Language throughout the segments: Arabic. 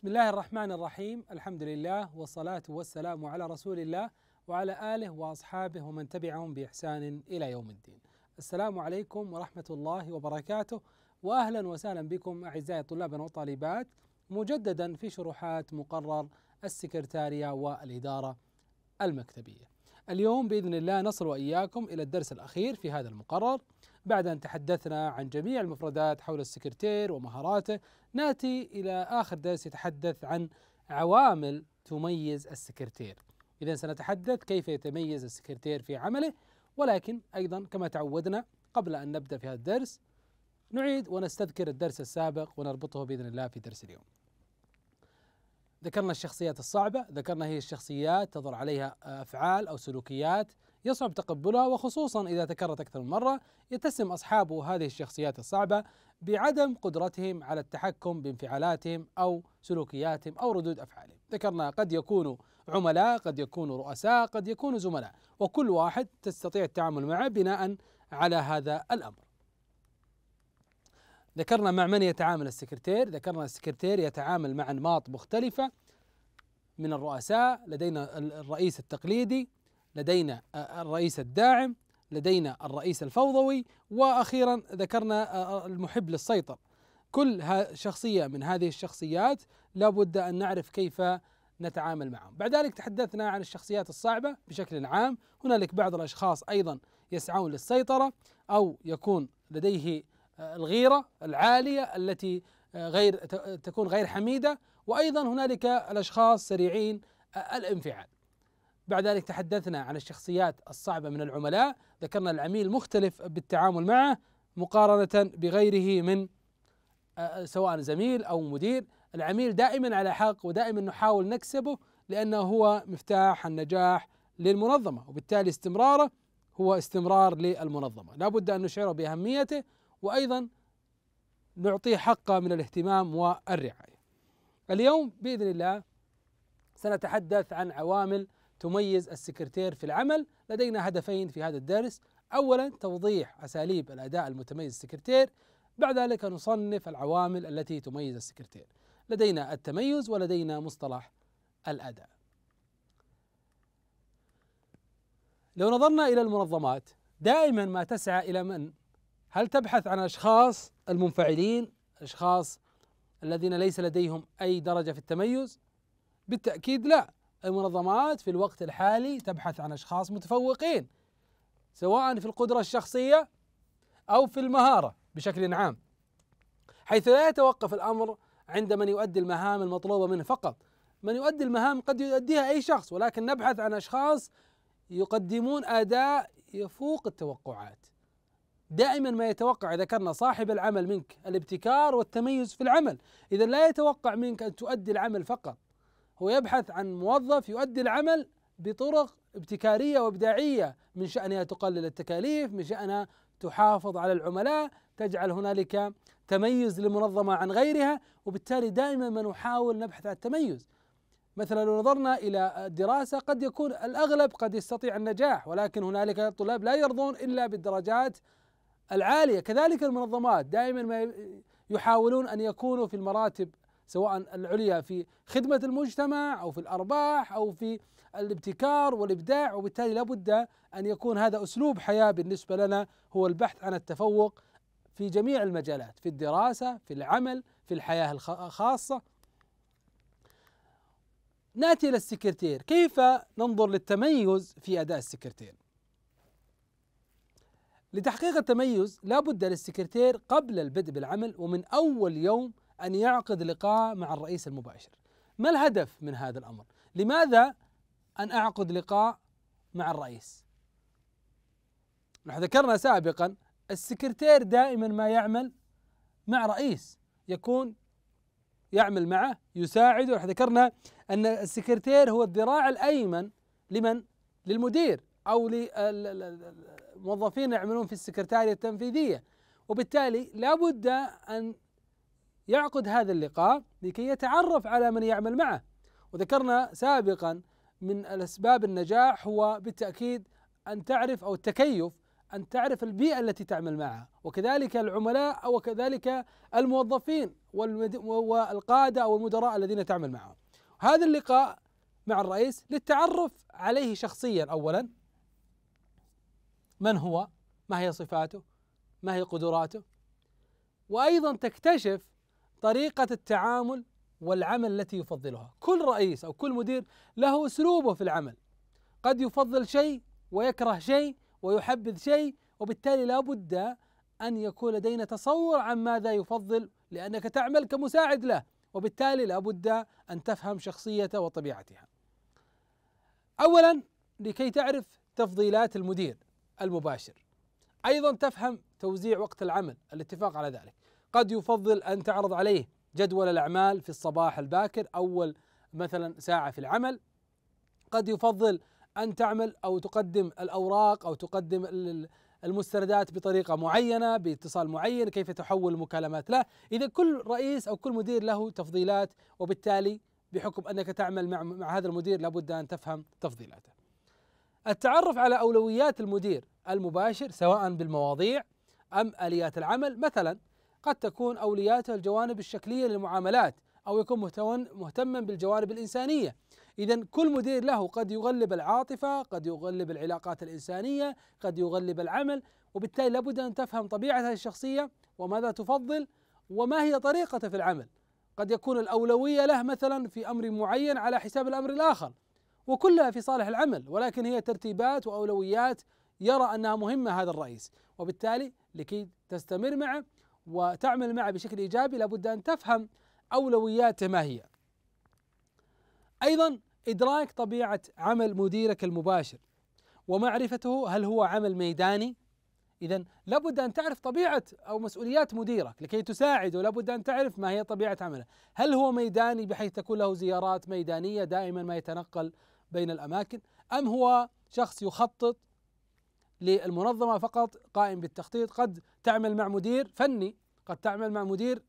بسم الله الرحمن الرحيم الحمد لله والصلاة والسلام على رسول الله وعلى آله وأصحابه ومن تبعهم بإحسان إلى يوم الدين السلام عليكم ورحمة الله وبركاته وأهلا وسهلا بكم أعزائي الطلاب والطالبات مجددا في شروحات مقرر السكرتارية والإدارة المكتبية اليوم بإذن الله نصل وإياكم إلى الدرس الأخير في هذا المقرر بعد أن تحدثنا عن جميع المفردات حول السكرتير ومهاراته ناتي إلى آخر درس يتحدث عن عوامل تميز السكرتير إذا سنتحدث كيف يتميز السكرتير في عمله ولكن أيضا كما تعودنا قبل أن نبدأ في هذا الدرس نعيد ونستذكر الدرس السابق ونربطه بإذن الله في درس اليوم ذكرنا الشخصيات الصعبة ذكرنا هي الشخصيات تظهر عليها أفعال أو سلوكيات يصعب تقبلها وخصوصا إذا تكررت أكثر من مرة يتسم أصحاب هذه الشخصيات الصعبة بعدم قدرتهم على التحكم بانفعالاتهم أو سلوكياتهم أو ردود أفعالهم ذكرنا قد يكونوا عملاء قد يكونوا رؤساء قد يكونوا زملاء وكل واحد تستطيع التعامل معه بناء على هذا الأمر ذكرنا مع من يتعامل السكرتير ذكرنا السكرتير يتعامل مع أنماط مختلفة من الرؤساء لدينا الرئيس التقليدي لدينا الرئيس الداعم لدينا الرئيس الفوضوي واخيرا ذكرنا المحب للسيطر كل شخصيه من هذه الشخصيات لابد ان نعرف كيف نتعامل معهم بعد ذلك تحدثنا عن الشخصيات الصعبه بشكل عام هنالك بعض الاشخاص ايضا يسعون للسيطره او يكون لديه آه، الغيره العاليه التي آه، غير تكون غير حميده وايضا هنالك الاشخاص سريعين آه، الانفعال بعد ذلك تحدثنا عن الشخصيات الصعبة من العملاء ذكرنا العميل مختلف بالتعامل معه مقارنة بغيره من آه، سواء زميل أو مدير العميل دائما على حق ودائما نحاول نكسبه لأنه هو مفتاح النجاح للمنظمة وبالتالي استمراره هو استمرار للمنظمة لا بد أن نشعره بأهميته وأيضا نعطيه حقه من الاهتمام والرعاية اليوم بإذن الله سنتحدث عن عوامل تميز السكرتير في العمل لدينا هدفين في هذا الدرس أولا توضيح أساليب الأداء المتميز السكرتير بعد ذلك نصنف العوامل التي تميز السكرتير لدينا التميز ولدينا مصطلح الأداء لو نظرنا إلى المنظمات دائما ما تسعى إلى من هل تبحث عن أشخاص المنفعلين أشخاص الذين ليس لديهم أي درجة في التميز بالتأكيد لا المنظمات في الوقت الحالي تبحث عن أشخاص متفوقين سواء في القدرة الشخصية أو في المهارة بشكل عام حيث لا يتوقف الأمر عند من يؤدي المهام المطلوبة منه فقط من يؤدي المهام قد يؤديها أي شخص ولكن نبحث عن أشخاص يقدمون أداء يفوق التوقعات دائما ما يتوقع ذكرنا صاحب العمل منك الابتكار والتميز في العمل اذا لا يتوقع منك ان تؤدي العمل فقط هو يبحث عن موظف يؤدي العمل بطرق ابتكارية وإبداعية من شأنها تقلل التكاليف من شأنها تحافظ على العملاء تجعل هنالك تميز لمنظمة عن غيرها وبالتالي دائما ما نحاول نبحث عن التميز مثلا لو نظرنا إلى الدراسة قد يكون الأغلب قد يستطيع النجاح ولكن هنالك طلاب لا يرضون إلا بالدرجات العالية كذلك المنظمات دائما ما يحاولون أن يكونوا في المراتب سواء العليا في خدمة المجتمع أو في الأرباح أو في الابتكار والإبداع وبالتالي لابد أن يكون هذا أسلوب حياة بالنسبة لنا هو البحث عن التفوق في جميع المجالات في الدراسة في العمل في الحياة الخاصة ناتي إلى السكرتير كيف ننظر للتميز في أداء السكرتير لتحقيق التميز لابد للسكرتير قبل البدء بالعمل ومن أول يوم أن يعقد لقاء مع الرئيس المباشر ما الهدف من هذا الأمر لماذا أن أعقد لقاء مع الرئيس نحن ذكرنا سابقا السكرتير دائما ما يعمل مع رئيس يكون يعمل معه يساعده احنا ذكرنا ان السكرتير هو الذراع الايمن لمن؟ للمدير او للموظفين يعملون في السكرتاريه التنفيذيه وبالتالي لابد ان يعقد هذا اللقاء لكي يتعرف على من يعمل معه وذكرنا سابقا من الأسباب النجاح هو بالتأكيد أن تعرف أو التكيف أن تعرف البيئة التي تعمل معها وكذلك العملاء أو كذلك الموظفين والقادة أو المدراء الذين تعمل معهم هذا اللقاء مع الرئيس للتعرف عليه شخصيا أولا من هو ما هي صفاته ما هي قدراته وأيضا تكتشف طريقة التعامل والعمل التي يفضلها كل رئيس أو كل مدير له أسلوبه في العمل قد يفضل شيء ويكره شيء ويحبذ شيء وبالتالي لا بد أن يكون لدينا تصور عن ماذا يفضل لأنك تعمل كمساعد له وبالتالي لا بد أن تفهم شخصيته وطبيعتها أولا لكي تعرف تفضيلات المدير المباشر أيضا تفهم توزيع وقت العمل الاتفاق على ذلك قد يفضل أن تعرض عليه جدول الأعمال في الصباح الباكر أول مثلا ساعة في العمل قد يفضل أن تعمل أو تقدم الأوراق أو تقدم المستندات بطريقة معينة باتصال معين كيف تحول المكالمات له إذا كل رئيس أو كل مدير له تفضيلات وبالتالي بحكم أنك تعمل مع, مع هذا المدير لابد أن تفهم تفضيلاته التعرف على أولويات المدير المباشر سواء بالمواضيع أم آليات العمل مثلا قد تكون أولياته الجوانب الشكلية للمعاملات أو يكون مهتما بالجوانب الإنسانية إذا كل مدير له قد يغلب العاطفة قد يغلب العلاقات الإنسانية قد يغلب العمل وبالتالي لابد أن تفهم طبيعة هذه الشخصية وماذا تفضل وما هي طريقته في العمل قد يكون الأولوية له مثلا في أمر معين على حساب الأمر الآخر وكلها في صالح العمل ولكن هي ترتيبات وأولويات يرى أنها مهمة هذا الرئيس وبالتالي لكي تستمر معه وتعمل معه بشكل ايجابي لابد ان تفهم اولوياته ما هي. ايضا ادراك طبيعه عمل مديرك المباشر ومعرفته هل هو عمل ميداني؟ اذا لابد ان تعرف طبيعه او مسؤوليات مديرك لكي تساعده لابد ان تعرف ما هي طبيعه عمله، هل هو ميداني بحيث تكون له زيارات ميدانيه دائما ما يتنقل بين الاماكن ام هو شخص يخطط للمنظمه فقط قائم بالتخطيط قد تعمل مع مدير فني قد تعمل مع مدير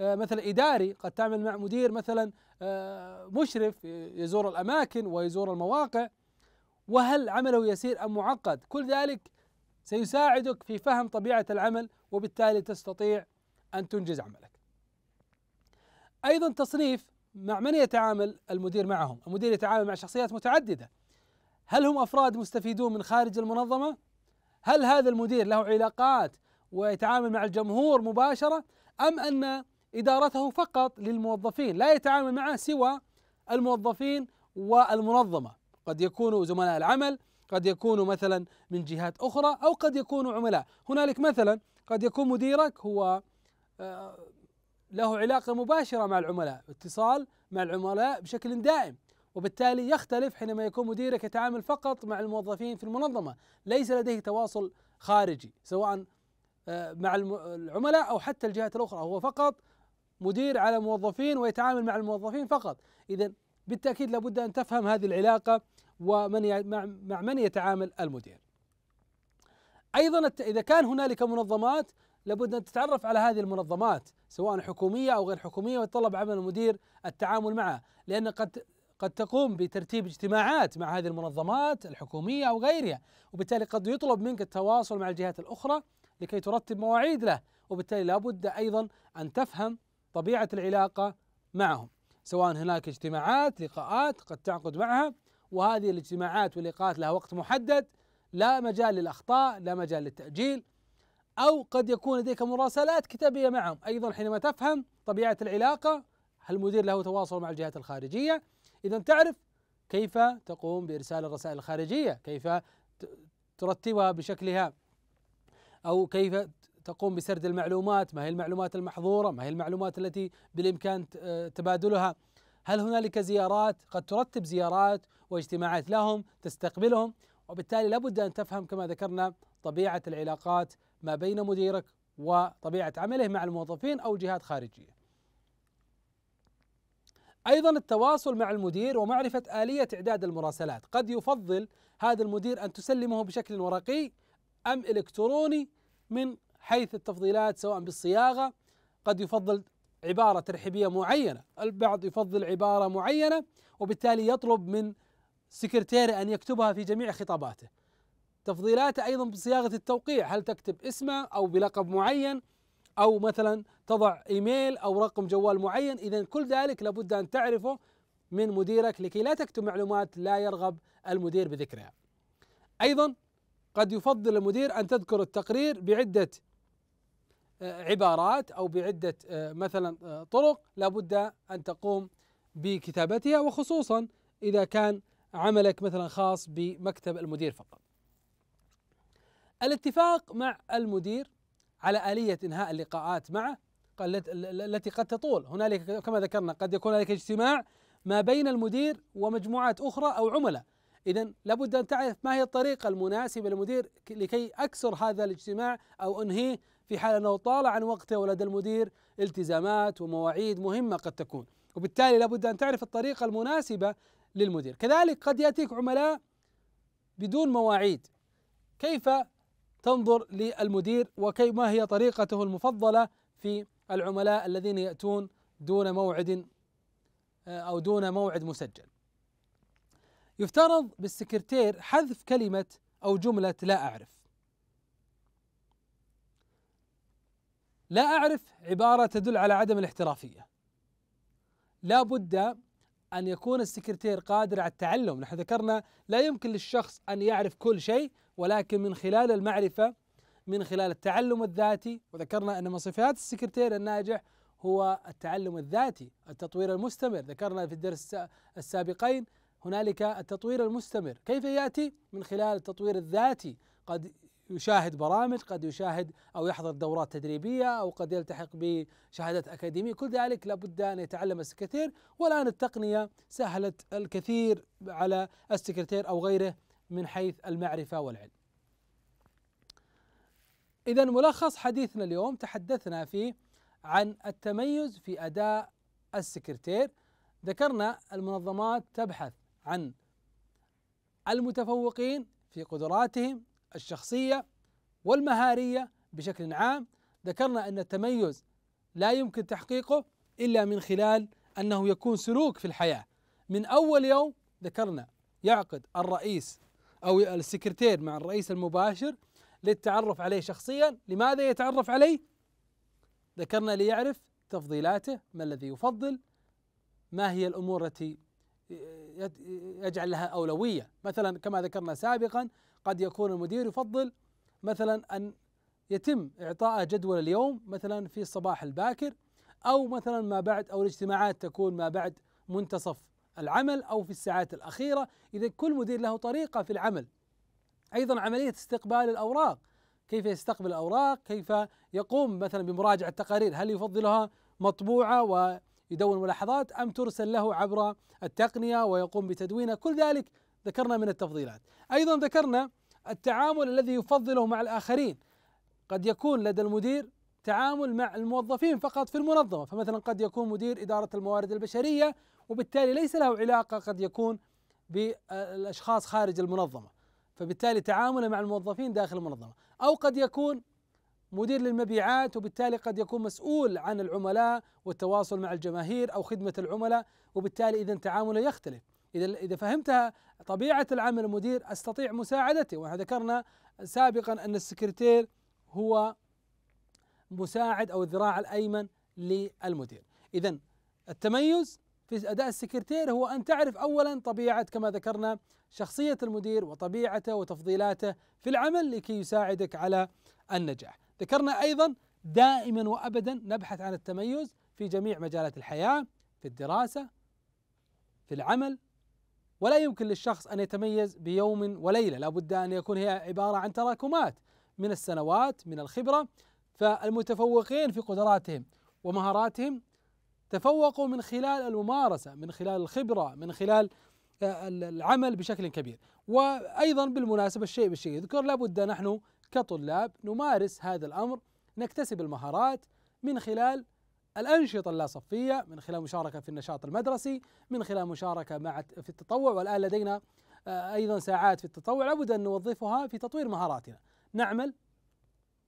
آه، مثلا اداري قد تعمل مع مدير مثلا آه، مشرف يزور الاماكن ويزور المواقع وهل عمله يسير ام معقد كل ذلك سيساعدك في فهم طبيعه العمل وبالتالي تستطيع ان تنجز عملك ايضا تصنيف مع من يتعامل المدير معهم المدير يتعامل مع شخصيات متعدده هل هم افراد مستفيدون من خارج المنظمه؟ هل هذا المدير له علاقات ويتعامل مع الجمهور مباشره ام ان ادارته فقط للموظفين لا يتعامل معه سوى الموظفين والمنظمه قد يكونوا زملاء العمل قد يكونوا مثلا من جهات اخرى او قد يكونوا عملاء هنالك مثلا قد يكون مديرك هو آه، له علاقه مباشره مع العملاء اتصال مع العملاء بشكل دائم وبالتالي يختلف حينما يكون مديرك يتعامل فقط مع الموظفين في المنظمة ليس لديه تواصل خارجي سواء آه، مع العملاء أو حتى الجهات الأخرى هو فقط مدير على موظفين ويتعامل مع الموظفين فقط إذا بالتأكيد لابد أن تفهم هذه العلاقة ومن مع من يتعامل المدير أيضا إذا كان هنالك منظمات لابد أن تتعرف على هذه المنظمات سواء حكومية أو غير حكومية ويتطلب عمل المدير التعامل معها لأن قد قد تقوم بترتيب اجتماعات مع هذه المنظمات الحكومية أو غيرها وبالتالي قد يطلب منك التواصل مع الجهات الأخرى لكي ترتب مواعيد له وبالتالي لابد أيضا أن تفهم طبيعة العلاقة معهم سواء هناك اجتماعات لقاءات قد تعقد معها وهذه الاجتماعات واللقاءات لها وقت محدد لا مجال للأخطاء لا مجال للتأجيل أو قد يكون لديك مراسلات كتابية معهم أيضا حينما تفهم طبيعة العلاقة هل المدير له تواصل مع الجهات الخارجية إذا تعرف كيف تقوم بإرسال الرسائل الخارجية كيف ترتبها بشكلها أو كيف تقوم بسرد المعلومات ما هي المعلومات المحظورة ما هي المعلومات التي بالإمكان تبادلها هل هنالك زيارات قد ترتب زيارات واجتماعات لهم تستقبلهم وبالتالي لابد أن تفهم كما ذكرنا طبيعة العلاقات ما بين مديرك وطبيعة عمله مع الموظفين أو جهات خارجية أيضا التواصل مع المدير ومعرفة آلية إعداد المراسلات قد يفضل هذا المدير أن تسلمه بشكل ورقي أم إلكتروني من حيث التفضيلات سواء بالصياغة قد يفضل عبارة ترحيبية معينة البعض يفضل عبارة معينة وبالتالي يطلب من سكرتيره أن يكتبها في جميع خطاباته تفضيلاته أيضا بصياغة التوقيع هل تكتب اسمه أو بلقب معين او مثلا تضع ايميل او رقم جوال معين اذا كل ذلك لابد ان تعرفه من مديرك لكي لا تكتم معلومات لا يرغب المدير بذكرها ايضا قد يفضل المدير ان تذكر التقرير بعده آه، عبارات او بعده آه، مثلا آه، طرق لابد ان تقوم بكتابتها وخصوصا اذا كان عملك مثلا خاص بمكتب المدير فقط. الاتفاق مع المدير على آلية إنهاء اللقاءات معه التي قد تطول هنالك كما ذكرنا قد يكون هنالك اجتماع ما بين المدير ومجموعات أخرى أو عملاء إذا لابد أن تعرف ما هي الطريقة المناسبة للمدير لكي أكسر هذا الاجتماع أو أنهيه في حال أنه طال عن وقته ولدى المدير التزامات ومواعيد مهمة قد تكون وبالتالي لابد أن تعرف الطريقة المناسبة للمدير كذلك قد يأتيك عملاء بدون مواعيد كيف تنظر للمدير ما هي طريقته المفضلة في العملاء الذين يأتون دون موعد آه، أو دون موعد مسجل يفترض بالسكرتير حذف كلمة أو جملة لا أعرف لا أعرف عبارة تدل على عدم الاحترافية لا بد أن يكون السكرتير قادر على التعلم نحن ذكرنا لا يمكن للشخص أن يعرف كل شيء ولكن من خلال المعرفة من خلال التعلم الذاتي وذكرنا أن من صفات السكرتير الناجح هو التعلم الذاتي التطوير المستمر ذكرنا في الدرس السابقين هنالك التطوير المستمر كيف يأتي من خلال التطوير الذاتي قد يشاهد برامج قد يشاهد أو يحضر دورات تدريبية أو قد يلتحق بشهادات أكاديمية كل ذلك لابد أن يتعلم السكرتير والآن التقنية سهلت الكثير على السكرتير أو غيره من حيث المعرفة والعلم إذا ملخص حديثنا اليوم تحدثنا فيه عن التميز في أداء السكرتير ذكرنا المنظمات تبحث عن المتفوقين في قدراتهم الشخصية والمهارية بشكل عام ذكرنا أن التميز لا يمكن تحقيقه إلا من خلال أنه يكون سلوك في الحياة من أول يوم ذكرنا يعقد الرئيس أو السكرتير مع الرئيس المباشر للتعرف عليه شخصيا لماذا يتعرف عليه ذكرنا ليعرف تفضيلاته ما الذي يفضل ما هي الأمور التي يجعل لها أولوية مثلا كما ذكرنا سابقا قد يكون المدير يفضل مثلا أن يتم إعطاءه جدول اليوم مثلا في الصباح الباكر أو مثلا ما بعد أو الاجتماعات تكون ما بعد منتصف العمل أو في الساعات الأخيرة إذا كل مدير له طريقة في العمل أيضا عملية استقبال الأوراق كيف يستقبل الأوراق كيف يقوم مثلا بمراجعة التقارير هل يفضلها مطبوعة ويدون ملاحظات أم ترسل له عبر التقنية ويقوم بتدوينها كل ذلك ذكرنا من التفضيلات أيضا ذكرنا التعامل الذي يفضله مع الآخرين قد يكون لدى المدير تعامل مع الموظفين فقط في المنظمة فمثلا قد يكون مدير إدارة الموارد البشرية وبالتالي ليس له علاقة قد يكون بالأشخاص خارج المنظمة فبالتالي تعامله مع الموظفين داخل المنظمة أو قد يكون مدير للمبيعات وبالتالي قد يكون مسؤول عن العملاء والتواصل مع الجماهير او خدمه العملاء وبالتالي اذا تعامله يختلف إذا إذا فهمت طبيعة العمل المدير أستطيع مساعدته ونحن ذكرنا سابقا أن السكرتير هو مساعد أو الذراع الأيمن للمدير إذا التميز في أداء السكرتير هو أن تعرف أولا طبيعة كما ذكرنا شخصية المدير وطبيعته وتفضيلاته في العمل لكي يساعدك على النجاح ذكرنا أيضا دائما وأبدا نبحث عن التميز في جميع مجالات الحياة في الدراسة في العمل ولا يمكن للشخص أن يتميز بيوم وليلة لابد أن يكون هي عبارة عن تراكمات من السنوات من الخبرة فالمتفوقين في قدراتهم ومهاراتهم تفوقوا من خلال الممارسة من خلال الخبرة من خلال آه، العمل بشكل كبير وأيضا بالمناسبة الشيء بالشيء يذكر لابد نحن كطلاب نمارس هذا الأمر نكتسب المهارات من خلال الأنشطة اللاصفية من خلال مشاركة في النشاط المدرسي من خلال مشاركة مع في التطوع والآن لدينا آه، أيضا ساعات في التطوع لابد أن نوظفها في تطوير مهاراتنا نعمل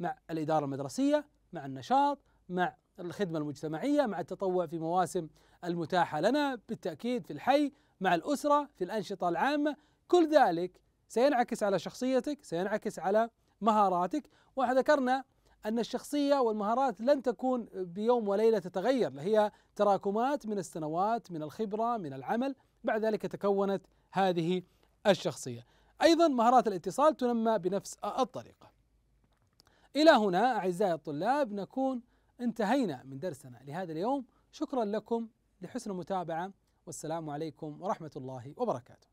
مع الإدارة المدرسية مع النشاط مع الخدمة المجتمعية مع التطوع في مواسم المتاحة لنا بالتأكيد في الحي مع الأسرة في الأنشطة العامة كل ذلك سينعكس على شخصيتك سينعكس على مهاراتك وذكرنا أن الشخصية والمهارات لن تكون بيوم وليلة تتغير هي تراكمات من السنوات من الخبرة من العمل بعد ذلك تكونت هذه الشخصية أيضا مهارات الاتصال تنمى بنفس الطريقة إلى هنا أعزائي الطلاب نكون انتهينا من درسنا لهذا اليوم شكرا لكم لحسن المتابعة والسلام عليكم ورحمة الله وبركاته